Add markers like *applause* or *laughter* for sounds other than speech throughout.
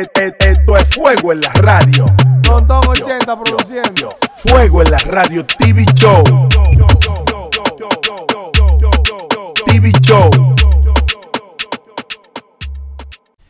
esto es fuego en la radio. Tontón 80 produciendo. Fuego en la radio TV Show. TV Show.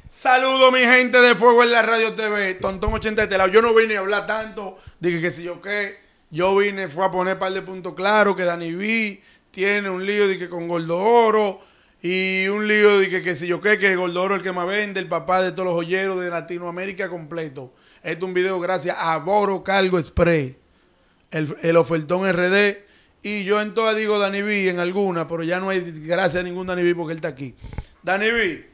Saludos mi gente de Fuego en la Radio TV, Tontón 80 de este Yo no vine a hablar tanto, dije que si yo qué, yo vine, fue a poner par de puntos claros que Dani B tiene un lío de con Gordo Oro, y un lío de que si yo qué, que Gordoro el que me vende, el papá de todos los joyeros de Latinoamérica completo. Este es un video gracias a Boro Cargo Spray, el, el ofertón RD. Y yo en todas digo Dani B en alguna, pero ya no hay gracias a ningún Dani B porque él está aquí. Dani B,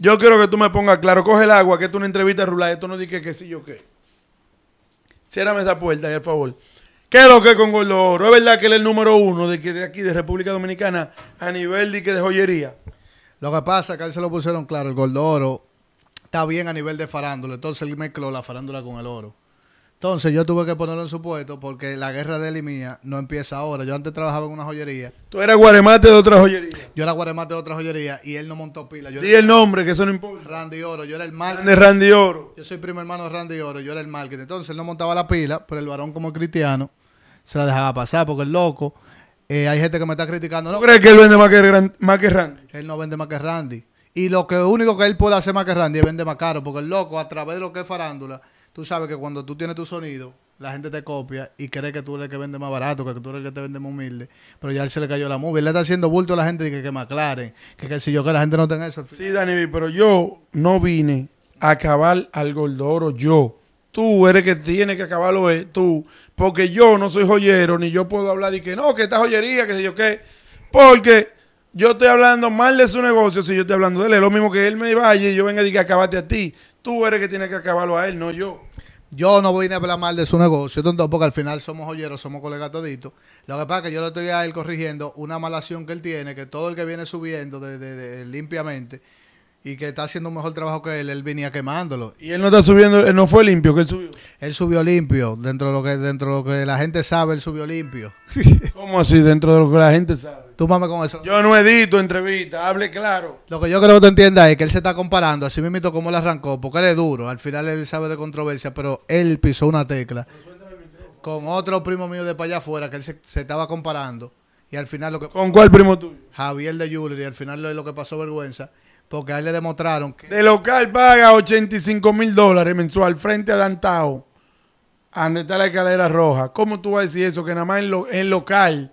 yo quiero que tú me pongas claro, coge el agua, que esto es una entrevista rural, esto no dije que, si yo qué. Ciérrame esa puerta, por favor. ¿Qué es lo que es con Gordo Oro? ¿Es verdad que él es el número uno de, que de aquí, de República Dominicana, a nivel de, joyería? Lo que pasa es que a él se lo pusieron claro, el Gordo Oro está bien a nivel de farándula, entonces él mezcló la farándula con el oro. Entonces yo tuve que ponerlo en su puesto porque la guerra de él y mía no empieza ahora. Yo antes trabajaba en una joyería. Tú eras guaremate de otra joyería. Yo era guaremate de otra joyería y él no montó pila. y el nombre, que eso no importa. Randy Oro, yo era el marketing. Randy, Oro. Yo soy primer hermano de Randy Oro, yo era el marketing. Entonces él no montaba la pila, pero el varón como cristiano se la dejaba pasar porque el loco. Eh, hay gente que me está criticando. ¿No crees que él vende más que, Randy? Él no vende más que Randy. Y lo que único que él puede hacer más que Randy es vender más caro, porque el loco, a través de lo que es farándula, tú sabes que cuando tú tienes tu sonido, la gente te copia y cree que tú eres el que vende más barato, que tú eres el que te vende más humilde. Pero ya él se le cayó la movie. Él le está haciendo bulto a la gente que, que me aclaren, que, si yo que la gente no tenga eso. Sí, Dani, pero yo no vine a acabar al Gordoro yo. Tú eres que tiene que acabarlo eh, tú. Porque yo no soy joyero, ni yo puedo hablar de que no, que esta joyería, que sé yo qué. Porque yo estoy hablando mal de su negocio si yo estoy hablando de él. Es lo mismo que él me vaya y yo venga y diga, acabate a ti. Tú eres que tiene que acabarlo a él, no yo. Yo no voy a hablar mal de su negocio, tonto, porque al final somos joyeros, somos colegas toditos. Lo que pasa es que yo le estoy a él corrigiendo una malación que él tiene, que todo el que viene subiendo limpiamente y que está haciendo un mejor trabajo que él, él venía quemándolo. Y él no está subiendo, él no fue limpio que él subió. Él subió limpio, dentro de lo que dentro de lo que la gente sabe, él subió limpio. *laughs* ¿Cómo así dentro de lo que la gente sabe? Tú mames con eso. Yo no edito entrevista, hable claro. Lo que yo creo que tú entiendas es que él se está comparando, así mismo como él arrancó, porque él es duro, al final él sabe de controversia, pero él pisó una tecla con otro primo mío de para allá afuera que él se, estaba comparando y al final lo que... ¿Con cuál primo tuyo? Javier de Yuri, y al final lo, lo que pasó vergüenza porque ahí le demostraron que. De local paga 85 mil dólares mensual frente a Dantao, donde está la escalera roja. ¿Cómo tú vas a decir eso? Que nada más en, lo, en local,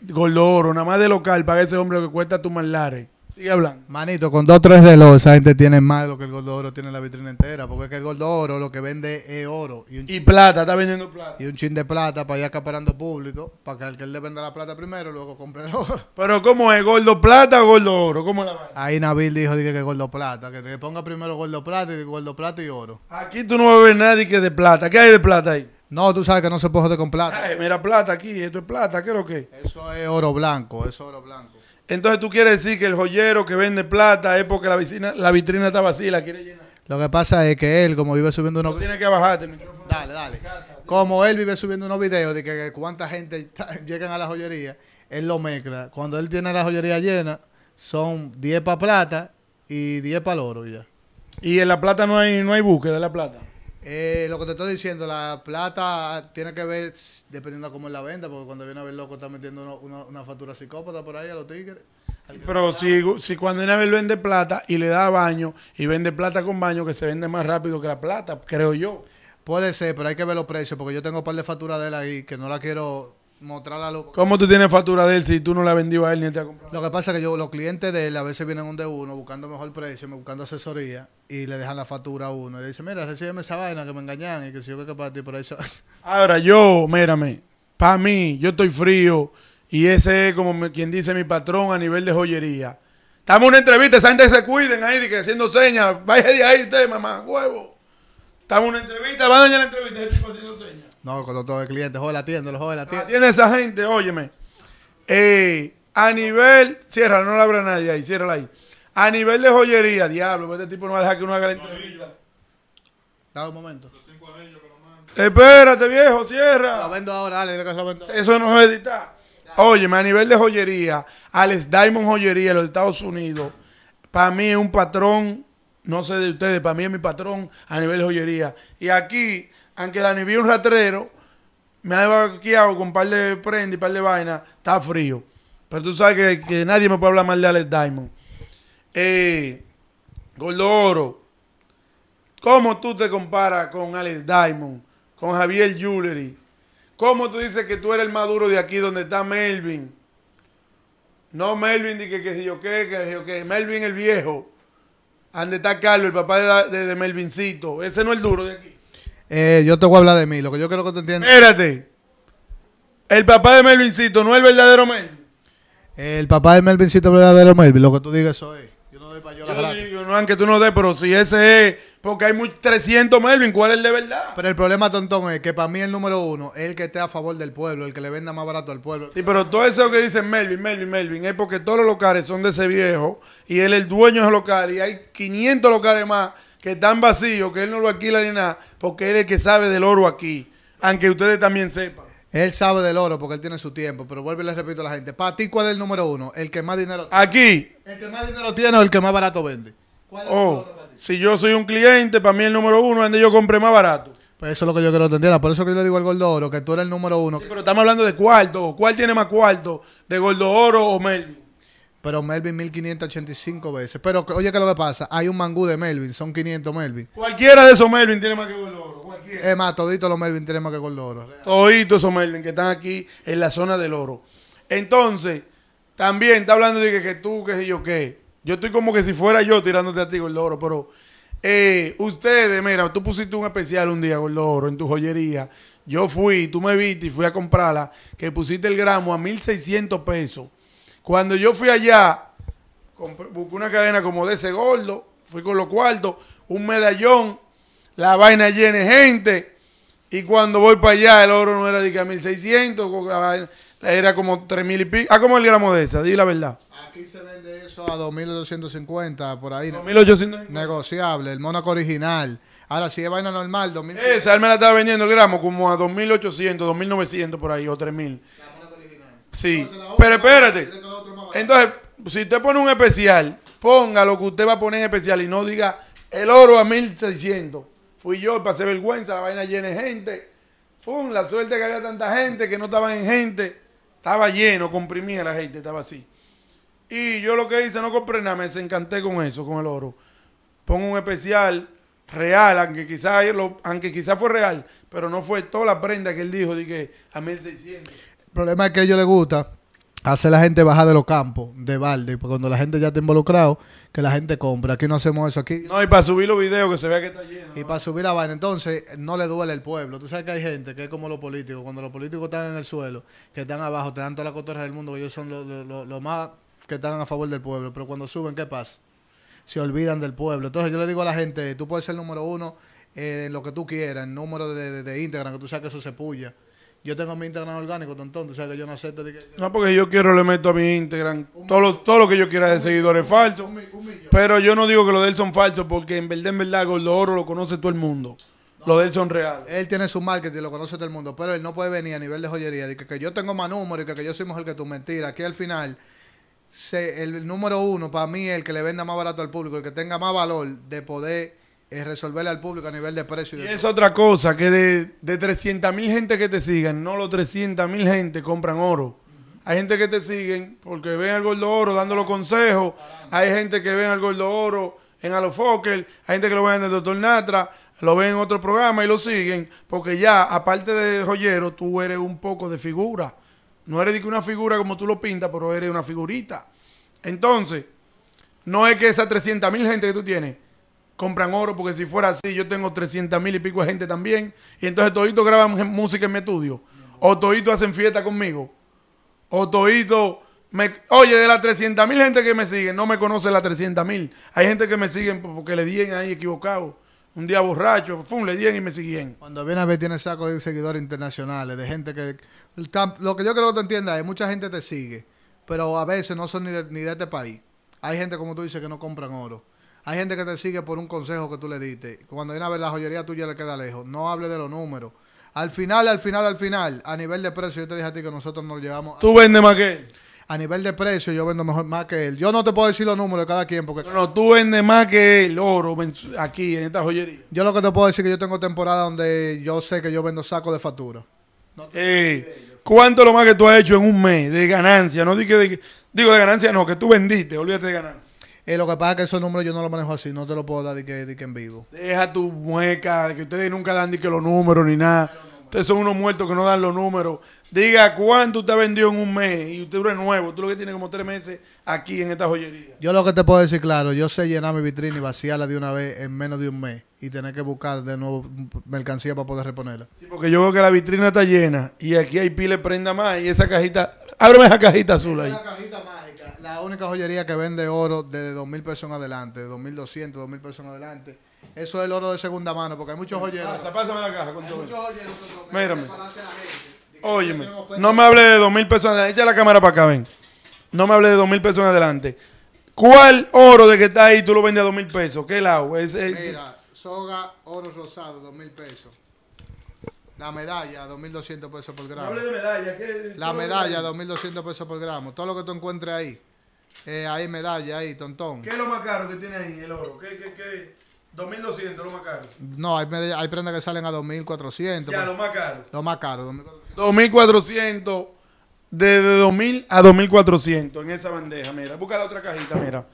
Gordoro, nada más de local paga ese hombre lo que cuesta tu malares. Y hablando. Manito, con dos o tres relojes, esa gente tiene más de lo que el gordo oro tiene la vitrina entera. Porque es que el gordo oro lo que vende es oro. Y, plata, está vendiendo plata. Y un chin de plata para ir acaparando público. Para que el que le venda la plata primero, luego compre el oro. *laughs* Pero ¿cómo es? ¿Gordo plata o gordo oro? ¿Cómo la Ahí Nabil dijo que es gordo plata. Que te ponga primero gordo plata y gordo plata y oro. Aquí tú no vas a ver nadie que de plata. ¿Qué hay de plata ahí? No, tú sabes que no se puede de con plata. mira, plata aquí, esto es plata, ¿qué es lo que? Eso es oro blanco, eso es oro blanco. Entonces tú quieres decir que el joyero que vende plata es porque la, la vitrina está vacía y la quiere llenar. Lo que pasa es que él, como vive subiendo unos... videos... que bajarte el micrófono. Dale, dale. Como él vive subiendo unos videos de que, cuánta gente *laughs* llegan a la joyería, él lo mezcla. Cuando él tiene la joyería llena, son 10 para plata y 10 para el oro ya. ¿Y en la plata no hay, no hay búsqueda de la plata? Eh, lo que te estoy diciendo, la plata tiene que ver dependiendo de cómo es la venta, porque cuando viene a ver loco está metiendo una factura psicópata por ahí a los tigres. Pero si, si cuando viene a ver vende plata y le da baño y vende plata con baño, que se vende más rápido que la plata, creo yo. Puede ser, pero hay que ver los precios, porque yo tengo un par de facturas de él ahí que no la quiero ¿Cómo tú tienes factura de él si tú no la vendió a él ni te ha comprado? Lo que pasa es que yo, los clientes de él a veces vienen un de uno buscando mejor precio, buscando asesoría y le dejan la factura a uno. Y le dicen, mira, recíbeme esa vaina que me engañan y que si yo que para por eso. *laughs* Ahora, yo, mírame, para mí, yo estoy frío y ese es como quien dice mi patrón a nivel de joyería. Estamos en una entrevista, esa gente se cuiden ahí, que haciendo señas. Vaya de ahí usted, mamá, huevo. Estamos en una entrevista, van a dañar la entrevista, ese tipo haciendo señas. No, con todo el cliente, joder la tienda, los joder la tienda. Tiene esa gente, óyeme. Eh, a nivel, cierra, no la abra nadie ahí, ciérrala ahí. A nivel de joyería, diablo, pues este tipo no va a dejar que uno haga la entrevista. Dame un momento. Espérate, viejo, cierra. Lo vendo ahora, dale, Eso no es editar. Óyeme, a nivel de joyería, Alex Diamond Joyería de los Estados Unidos, para mí es un patrón, no sé de ustedes, para mí es mi patrón a nivel de joyería. Y aquí aunque la nieve un ratrero, me ha baqueado con un par de prendas y un par de vainas, está frío. Pero tú sabes que, nadie me puede hablar mal de Alex Diamond. Eh, Oro, ¿cómo tú te comparas con Alex Diamond, con Javier Jewelry? ¿Cómo tú dices que tú eres el más duro de aquí donde está Melvin? No Melvin, dije que, si yo qué, que si yo Melvin el viejo. ¿Dónde está Carlos, el papá de, de Melvincito. Ese no es el duro de aquí. Eh, yo te voy a hablar de mí. Lo que yo quiero que tú entiendas. Espérate. El papá de Melvincito no es el verdadero Melvin. El papá de Melvincito es el verdadero Melvin. Lo que tú digas eso es. Yo no doy para yo, No, aunque tú no des, pero si ese es. Porque hay muy 300 Melvin. ¿Cuál es el de verdad? Pero el problema, tontón, es que para mí el número uno es el que esté a favor del pueblo, el que le venda más barato al pueblo. Sí, pero todo eso que dicen Melvin, Melvin, Melvin es porque todos los locales son de ese viejo y él es el dueño de los local y hay 500 locales más que tan vacío, que él no lo alquila ni nada, porque él es el que sabe del oro aquí, aunque ustedes también sepan. Él sabe del oro porque él tiene su tiempo, pero vuelvo y le repito a la gente, para ti cuál es el número uno, el que más dinero tiene. Aquí. El que más dinero tiene o el que más barato vende. ¿Cuál es oh, ti? Si yo soy un cliente, para mí el número uno es donde yo compré más barato. Pues eso es lo que yo quiero entender. Ah, por eso que yo le digo al Gordo Oro, que tú eres el número uno. pero estamos hablando de cuarto. ¿Cuál tiene más cuarto? ¿De Gordo Oro o Melvin? Pero Melvin 1585 veces. Pero oye, ¿qué lo que pasa? Hay un mangú de Melvin, son 500 Melvin. Cualquiera de esos Melvin tiene más que gol oro. Cualquiera. Es más, toditos los Melvin tienen más que gol de oro. Toditos esos Melvin que están aquí en la zona del oro. Entonces, también está hablando de que, tú, qué sé yo qué. Yo estoy como que si fuera yo tirándote a ti, gol oro. Pero eh, ustedes, mira, tú pusiste un especial un día, con el oro, en tu joyería. Yo fui, tú me viste y fui a comprarla. Que pusiste el gramo a 1600 pesos cuando yo fui allá, compré, busqué una cadena como de ese gordo, fui con los cuartos, un medallón, la vaina llena de gente. Y cuando voy para allá, el oro no era de que a 1600, era como 3000 y pico. Ah, ¿cómo el gramo de esa? Di la verdad. Aquí se vende eso a 2250, por ahí. 2850. Negociable, el Mónaco original. Ahora, si es vaina normal, 2000. Esa, él me la estaba vendiendo el gramo como a 2800, 2900, por ahí, o 3000. La Mónaco original. Sí, pero espérate. Entonces, si usted pone un especial, ponga lo que usted va a poner en especial y no diga el oro a 1600. Fui yo, pasé vergüenza, la vaina llena de gente. Fum, la suerte que había tanta gente que no estaban en gente. Estaba lleno, comprimía la gente, estaba así. Y yo lo que hice, no compré nada, me desencanté con eso, con el oro. Pongo un especial real, aunque quizás quizá fue real, pero no fue toda la prenda que él dijo, dije, a 1600. El problema es que a ellos les gusta hace la gente bajar de los campos de balde, cuando la gente ya está involucrado, que la gente compra. Aquí no hacemos eso. aquí No, y para subir los videos que se vea que está lleno. Y para subir la vaina. Entonces, no le duele el pueblo. Tú sabes que hay gente que es como los políticos. Cuando los políticos están en el suelo, que están abajo, te dan todas las cotorras del mundo, ellos son los más que están a favor del pueblo. Pero cuando suben, ¿qué pasa? Se olvidan del pueblo. Entonces, yo le digo a la gente, tú puedes ser número uno eh, en lo que tú quieras, en número de, Instagram, que tú sabes que eso se puya yo tengo mi Instagram orgánico, tontón. o sea que yo no acepto. que, No, porque yo quiero le meto a mi Instagram todo lo, todo lo que yo quiera de seguidores falsos. pero yo no digo que lo de él son falsos porque en verdad, en verdad, Oro lo conoce todo el mundo. Lo los de él son reales. Él tiene su marketing, lo conoce todo el mundo. Pero él no puede venir a nivel de joyería. De que, yo tengo más números y que, yo soy mejor que tú. Mentira. Aquí al final. el número uno para mí el que le venda más barato al público, el que tenga más valor de poder es resolverle al público a nivel de precio. Y, es otra cosa, que de, de 300 mil gente que te sigan, no los 300 mil gente compran oro. Hay gente que te siguen porque ven al Gordo Oro dando consejos. Hay gente que ven al Gordo Oro en Alofoker. Hay gente que lo ven en el Doctor Natra. Lo ven en otro programa y lo siguen. Porque ya, aparte de joyero, tú eres un poco de figura. No eres de una figura como tú lo pintas, pero eres una figurita. Entonces, no es que esas 300 mil gente que tú tienes compran oro, porque si fuera así, yo tengo 300 mil y pico de gente también. Y entonces todito graban música en mi estudio. O todito hacen fiesta conmigo. O todito... Me, oye, de las 300 mil gente que me siguen, no me conoce las 300 mil. Hay gente que me siguen porque le dien ahí equivocado. Un día borracho, fum, le dien y me siguen. Cuando viene a ver, tiene saco de seguidores internacionales, de gente que... Lo que yo creo que te entiendas es, mucha gente te sigue, pero a veces no son ni de, ni de este país. Hay gente, como tú dices, que no compran oro hay gente que te sigue por un consejo que tú le diste. Cuando viene a ver la joyería tuya le queda lejos. No hable de los números. Al final, al final, al final, a nivel de precio, yo te dije a ti que nosotros nos llevamos. ¿Tú vendes más que él? A nivel de precio, yo vendo mejor más que él. Yo no te puedo decir los números de cada quien porque. No, tú vendes más que el oro aquí en esta joyería. Yo lo que te puedo decir es que yo tengo temporada donde yo sé que yo vendo saco de factura. Eh, ¿Cuánto lo más que tú has hecho en un mes de ganancia? No digo digo de ganancia, no, que tú vendiste, olvídate de ganancia. Eh, lo que pasa es que esos números yo no los manejo así, no te lo puedo dar de que, de que en vivo. Deja tu mueca, que ustedes nunca dan de que los números ni nada. Ustedes son unos muertos que no dan los números diga cuánto usted vendió en un mes y usted es nuevo, tú lo que tiene como tres meses aquí en esta joyería. Yo lo que te puedo decir, claro, yo sé llenar mi vitrina y vaciarla de una vez en menos de un mes y tener que buscar de nuevo mercancía para poder reponerla. Sí, porque yo veo que la vitrina está llena y aquí hay pile prenda más y esa cajita, ábreme esa cajita azul ahí. La cajita mágica, la única joyería que vende oro desde dos mil pesos en adelante, de 2200, 2000 pesos en adelante. Eso es el oro de segunda mano, porque hay muchos joyeros. pásame la caja con Muchos joyeros, Mírame. Óyeme, no me hable de dos mil personas. Echa la cámara para acá, ven. No me hable de 2.000 mil personas adelante. ¿Cuál oro de que está ahí tú lo vendes a dos mil pesos? ¿Qué lado? Mira, soga, oro rosado, dos mil pesos. La medalla, 2.200 pesos por gramo. No hable de medalla. ¿qué? La medalla, 2.200 pesos por gramo. Todo lo que tú encuentres ahí. Eh, ahí medalla, ahí, tontón. ¿Qué es lo más caro que tiene ahí el oro? ¿Qué, qué, qué? 2.200, lo más caro. No, hay, hay prendas que salen a 2.400. Ya, pues. lo más caro. Lo más caro, 2.400. 2400. Desde 2000 a 2400 en esa bandeja. Mira, busca la otra cajita, mira.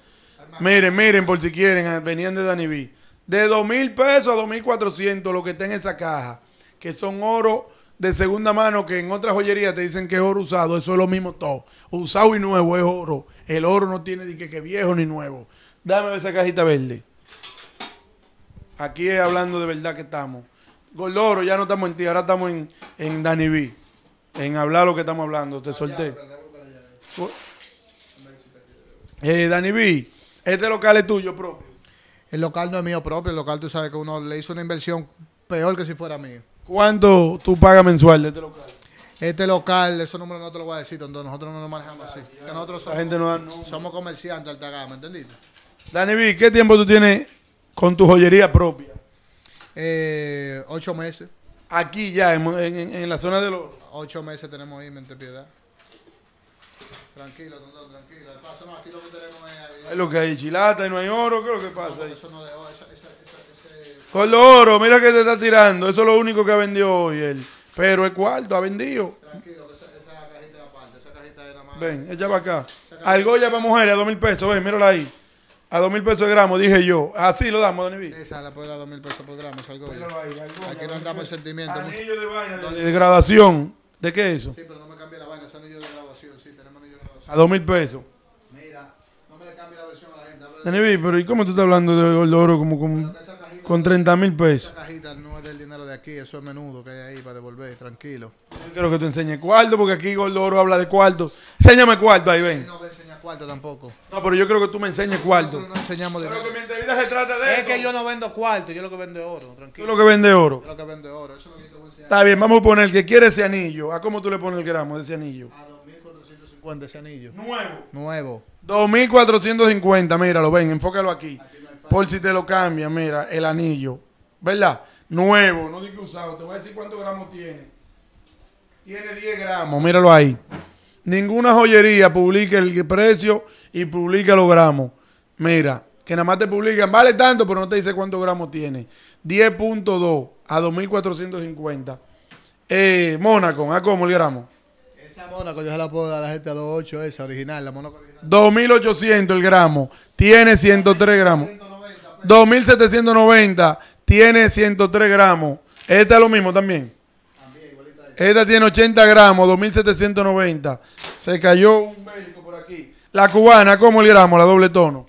Miren, miren, por si quieren, ah, venían de Dani B. De 2000 pesos a 2400 lo que está en esa caja, que son oro de segunda mano que en otras joyerías te dicen que es oro usado, eso es lo mismo todo. Usado y nuevo es oro. El oro no tiene ni que, que viejo ni nuevo. Dame esa cajita verde. Aquí hablando de verdad que estamos. Goloro, ya no estamos en ti, ahora estamos en, en Dani B. En hablar lo que estamos hablando, te solté. Eh, Dani B, este local es tuyo propio. El local no es mío propio, el local tú sabes que uno le hizo una inversión peor que si fuera mío. ¿Cuánto tú pagas mensual de este local? Este local, esos números no te lo voy a decir, nosotros no nos manejamos así. nosotros somos, la gente no somos comerciantes alta gama, ¿entendiste? Dani B, ¿qué tiempo tú tienes con tu joyería propia? eh, ocho meses. Aquí ya, en, la zona de los... Ocho meses tenemos ahí, mente piedad. Tranquilo, tranquilo. El paso, no, aquí lo que tenemos es... Lo que hay chilata y no hay oro, ¿qué es lo que pasa? ahí? esa, esa, Con el oro, mira que te está tirando. Eso es lo único que ha vendido hoy él. Pero el cuarto ha vendido. Tranquilo, esa, cajita de aparte, esa cajita era más... Ven, ella va acá. Algo ya para mujeres, a dos mil pesos, ven, mírala ahí. A dos mil pesos el gramo, dije yo. Así lo damos, Don Esa la puede dar dos mil pesos por gramo, es algo bien. Aquí no andamos sentimiento. Anillo de vaina. De, graduación. ¿De qué es eso? Sí, pero no me cambia la vaina, es anillo de graduación. Sí, tenemos anillo de graduación. A dos mil pesos. Mira, no me cambie la versión a la gente. Don pero ¿y cómo tú estás hablando de oro como con, cajita, con mil pesos? Esa cajita no es del dinero de aquí, eso es menudo que hay ahí para devolver, tranquilo. Yo quiero que tú enseñes cuarto, porque aquí Gordo Oro habla de cuarto. Enséñame cuarto ahí, ven. Sí, no, tampoco. No, pero yo creo que tú me enseñes cuarto. No, enseñamos de Pero que se de es eso. Es que yo no vendo cuarto, yo lo que vendo es oro, tranquilo. Tú lo que vende oro. lo que vende oro, Está bien, vamos a poner el que quiere ese anillo. ¿A cómo tú le pones el gramo de ese anillo? A 2450 ese anillo. Nuevo. Nuevo. 2450, míralo, ven, enfócalo aquí. Por si te lo cambian, mira, el anillo. ¿Verdad? Nuevo, no digo usado. Te voy a decir cuántos gramos tiene. Tiene 10 gramos, míralo ahí ninguna joyería publica el precio y publica los gramos. Mira, que nada más te publican, vale tanto, pero no te dice cuántos gramos tiene. 10.2 a 2.450. Eh, Mónaco, ¿a cómo el gramo? Esa Mónaco yo se la puedo dar a la gente a 2.8, esa original, la Mónaco original. 2.800 el gramo, tiene 103 gramos. 2.790, tiene 103 gramos. Este es lo mismo también. Esta tiene 80 gramos, 2.790. Se cayó un médico por aquí. La cubana, ¿cómo el gramo? La doble tono.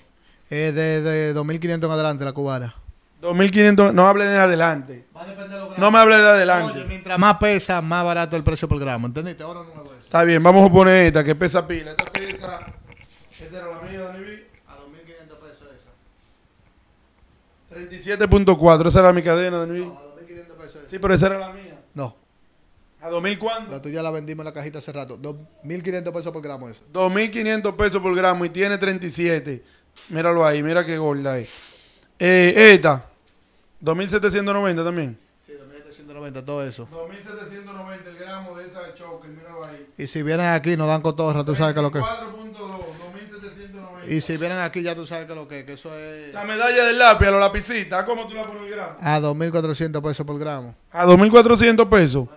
Eh, de, 2.500 en adelante, la cubana. 2.500, no hable de adelante. Va a depender de los No me hable de adelante. Oye, mientras más pesa, más barato el precio por gramo. ¿Entendiste? Ahora no me Está bien, vamos a poner esta que pesa pila. Esta pesa. Esta era la mía, Daniel. A 2.500 pesos esa. 37.4, esa era mi cadena, Danibí. No, a 2.500 pesos esa. Sí, pero esa era la mía. ¿A 2000 cuánto? La tuya la vendimos en la cajita hace rato. 2.500 pesos por gramo eso. 2.500 pesos por gramo y tiene 37. Míralo ahí, mira qué gorda es. Eh, esta, 2.790 también. Sí, 2.790, todo eso. 2.790 el gramo de esa choker, míralo ahí. Y si vienen aquí nos dan cotorra, tú sabes que lo que... 4.2, 2.790. Y si vienen aquí ya tú sabes que lo que, que eso es... La medalla del lápiz, a los lapicitas, ¿cómo tú la pones el gramo? A 2.400 pesos por gramo. A 2.400 pesos.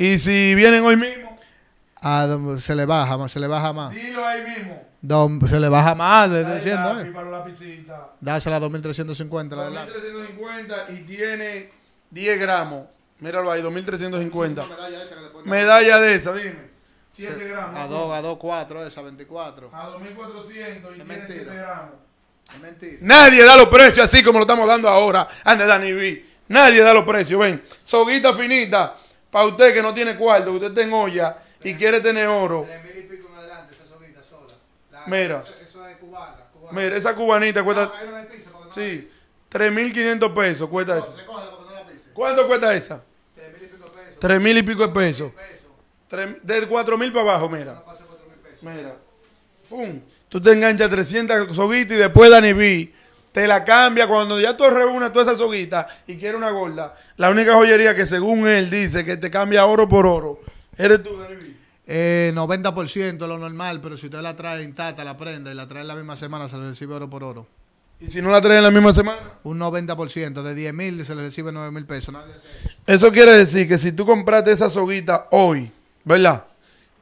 Y si vienen hoy mismo. Ah, se le baja, se le baja más. Dilo ahí mismo. se le baja más, diciendo. ¿eh? Dásela a 2350, 2350 y tiene 10 gramos. Míralo ahí, 2350. Medalla, de esa, dime. 7 gramos. A 2, a 2, 4, esa, 24. A 2400 y tiene 7 gramos. Es mentira. Nadie da los precios así como lo estamos dando ahora. Anda, Dani B. Nadie da los precios, ven. Soguita finita. Para usted que no tiene cuarto, que usted está olla y quiere tener oro. y pico en adelante, sola. Mira. es cubana. Mira, esa cubanita cuesta. Ah, sí. 3.500 pesos cuesta esa. ¿Cuánto cuesta esa? 3.000 y pico de pesos. y pico De 4.000 para abajo, mira. Mira. Pum. Tú te enganchas 300 soguitas y después Dani vi te la cambia cuando ya tú reúnes toda esa soguita y quieres una gorda. La única joyería que según él dice que te cambia oro por oro, eres tú, David. Eh, 90% lo normal, pero si usted la trae intacta, la prenda y la trae en la misma semana, se le recibe oro por oro. ¿Y si no la trae en la misma semana? Un 90%, de 10 mil se le recibe 9 mil pesos. eso. quiere decir que si tú compraste esa soguita hoy, ¿verdad?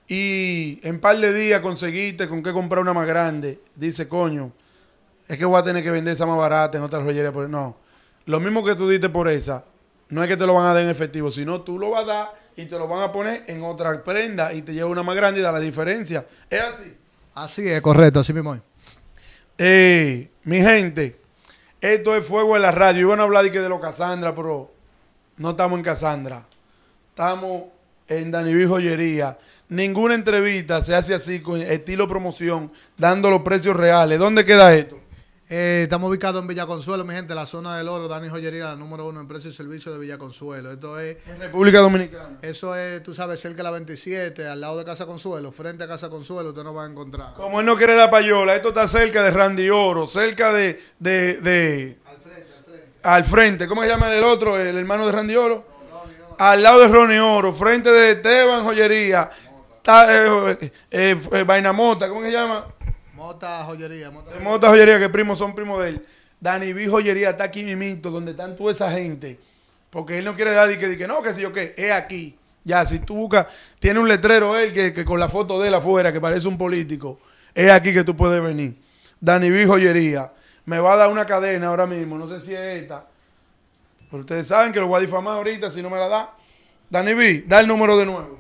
Y en par de días conseguiste con qué comprar una más grande, dice coño es que voy a tener que vender esa más barata en otra joyería. No, lo mismo que tú diste por esa, no es que te lo van a dar en efectivo, sino tú lo vas a dar y te lo van a poner en otra prenda y te lleva una más grande y da la diferencia. ¿Es así? Así es, correcto, así mismo eh, mi gente, esto es Fuego en la Radio. Iban a hablar de, que de lo Casandra, pero no estamos en Casandra. Estamos en Daniví Joyería. Ninguna entrevista se hace así con estilo promoción, dando los precios reales. ¿Dónde queda esto? Eh, estamos ubicados en Villa Consuelo, mi gente, la zona del oro, Dani Joyería, la número uno en precio y servicio de Villa Consuelo. Esto es. En República Dominicana. Eso es, tú sabes, cerca de la 27, al lado de Casa Consuelo, frente a Casa Consuelo, usted no va a encontrar. Como él no quiere dar payola, esto está cerca de Randy Oro, cerca de. de, al frente, al frente. Al frente. ¿Cómo se llama el otro, el hermano de Randy Oro? Al lado de Ronnie Oro, frente de Esteban Joyería, está eh, eh, Vainamota, ¿cómo se llama? Mota Joyería. Mota, joyería. Mota Joyería, que primos son primos de él. Dani B. Joyería está aquí mimito, donde están toda esa gente. Porque él no quiere dar y que, que no, que sé yo qué, es aquí. Ya, si tú buscas, tiene un letrero él que, con la foto de él afuera, que parece un político. Es aquí que tú puedes venir. Dani B. Joyería. Me va a dar una cadena ahora mismo, no sé si es esta. ustedes saben que lo voy a difamar ahorita si no me la da. Dani B, da el número de nuevo.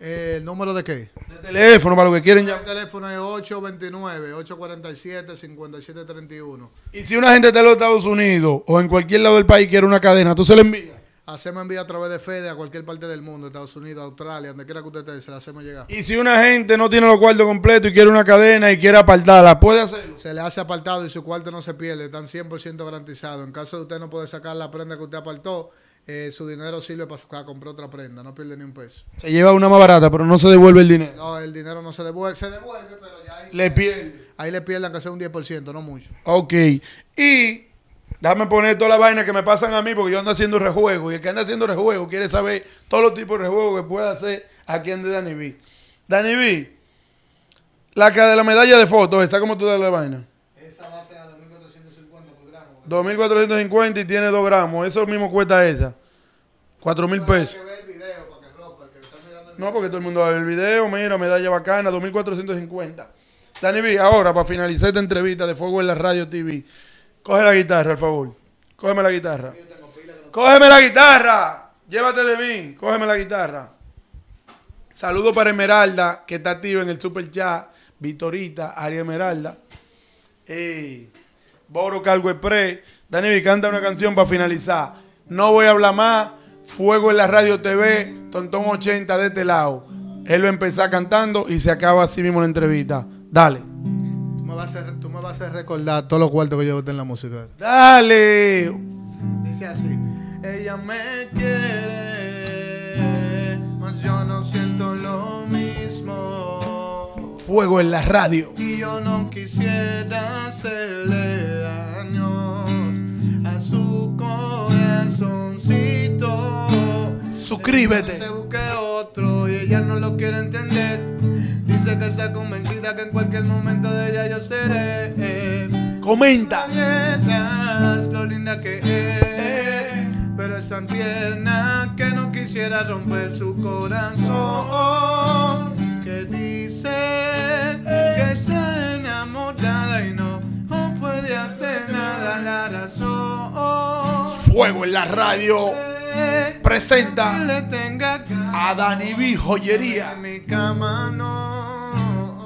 Eh, ¿El número de qué? De teléfono, para lo que quieren ya. El teléfono es 829-847-5731. Y si una gente está en los Estados Unidos o en cualquier lado del país quiere una cadena, ¿tú se la envías? Hacemos envía a través de Fede a cualquier parte del mundo, Estados Unidos, Australia, donde quiera que usted esté, se la hacemos llegar. Y si una gente no tiene los cuartos completos y quiere una cadena y quiere apartarla, ¿puede hacerlo? Se le hace apartado y su cuarto no se pierde, están 100% garantizado. En caso de usted no puede sacar la prenda que usted apartó, eh, su dinero sirve para ah, comprar otra prenda, no pierde ni un peso. Se lleva una más barata, pero no se devuelve el dinero. No, el dinero no se devuelve, se devuelve, pero ya ahí le pierde Ahí le pierdan que sea un 10%, no mucho. Ok. Y déjame poner toda la vaina que me pasan a mí porque yo ando haciendo rejuego y el que anda haciendo rejuego quiere saber todos los tipos de rejuego que puede hacer aquí en Danny B. Danny B, la que de la medalla de fotos, ¿está como tú de la vaina? 2.450 y tiene 2 gramos. Eso mismo cuesta esa. 4.000 pesos. No, porque todo el mundo va a ver el video. Mira, medalla bacana, 2.450. Dani B, ahora, para finalizar esta entrevista de Fuego en la Radio TV, coge la guitarra, por favor. Cógeme la guitarra. Cógeme la guitarra. Llévate de mí. Cógeme la guitarra. Saludo para Esmeralda, que está activa en el Super Chat. Vitorita, Ari Esmeralda. Ey. Boro Calgo Pre. Dani canta una canción para finalizar. No voy a hablar más. Fuego en la radio TV. Tontón 80 de este lado. Él lo empezar cantando y se acaba así mismo la entrevista. Dale. Tú me vas a, recordar todos los cuartos que yo boté en la música. Dale. Dice así. Ella me quiere, mas yo no siento lo mismo. Fuego en la radio. Y yo no quisiera hacerle daño a su corazoncito. Suscríbete. Se busque otro y ella no lo quiere entender. Dice que está convencida que en cualquier momento de ella yo seré. Comenta. lo linda que es, eh. pero es tan tierna que no quisiera romper su corazón dice que se enamorada y no, no puede hacer nada la razón. Fuego en la radio presenta a Dani B. Joyería.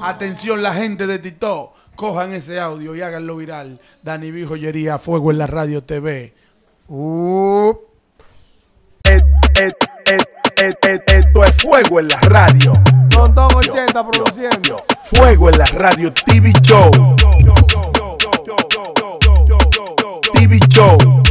Atención la gente de TikTok, cojan ese audio y háganlo viral. Dani B. Joyería, Fuego en la radio TV. esto es fuego en la radio. Montón 80 produciendo. Fuego en la radio TV Show. TV Show.